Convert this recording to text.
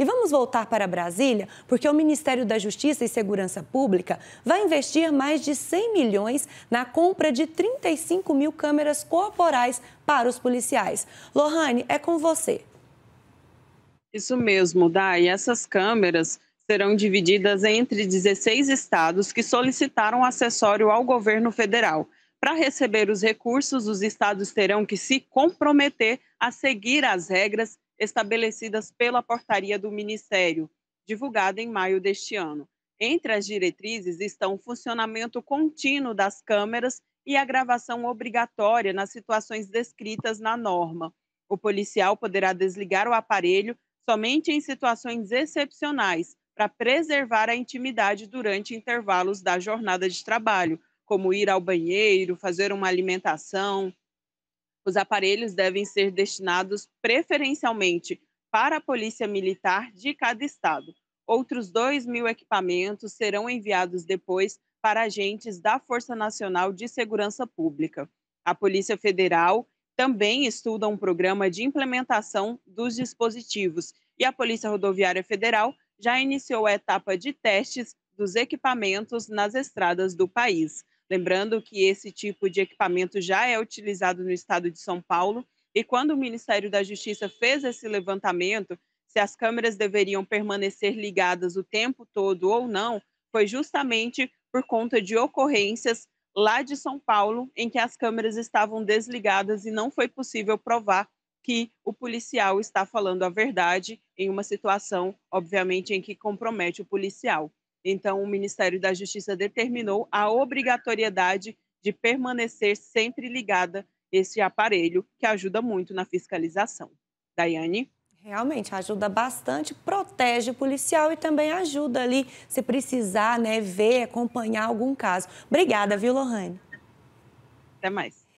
E vamos voltar para Brasília, porque o Ministério da Justiça e Segurança Pública vai investir mais de 100 milhões na compra de 35 mil câmeras corporais para os policiais. Lohane, é com você. Isso mesmo, Dai. Essas câmeras serão divididas entre 16 estados que solicitaram acessório ao governo federal. Para receber os recursos, os estados terão que se comprometer a seguir as regras estabelecidas pela portaria do Ministério, divulgada em maio deste ano. Entre as diretrizes estão o funcionamento contínuo das câmeras e a gravação obrigatória nas situações descritas na norma. O policial poderá desligar o aparelho somente em situações excepcionais, para preservar a intimidade durante intervalos da jornada de trabalho, como ir ao banheiro, fazer uma alimentação, os aparelhos devem ser destinados preferencialmente para a Polícia Militar de cada estado. Outros 2 mil equipamentos serão enviados depois para agentes da Força Nacional de Segurança Pública. A Polícia Federal também estuda um programa de implementação dos dispositivos e a Polícia Rodoviária Federal já iniciou a etapa de testes dos equipamentos nas estradas do país. Lembrando que esse tipo de equipamento já é utilizado no estado de São Paulo, e quando o Ministério da Justiça fez esse levantamento, se as câmeras deveriam permanecer ligadas o tempo todo ou não, foi justamente por conta de ocorrências lá de São Paulo em que as câmeras estavam desligadas e não foi possível provar que o policial está falando a verdade em uma situação, obviamente, em que compromete o policial. Então, o Ministério da Justiça determinou a obrigatoriedade de permanecer sempre ligada esse aparelho, que ajuda muito na fiscalização. Daiane? Realmente ajuda bastante, protege o policial e também ajuda ali, se precisar, né, ver, acompanhar algum caso. Obrigada, viu, Lohane? Até mais.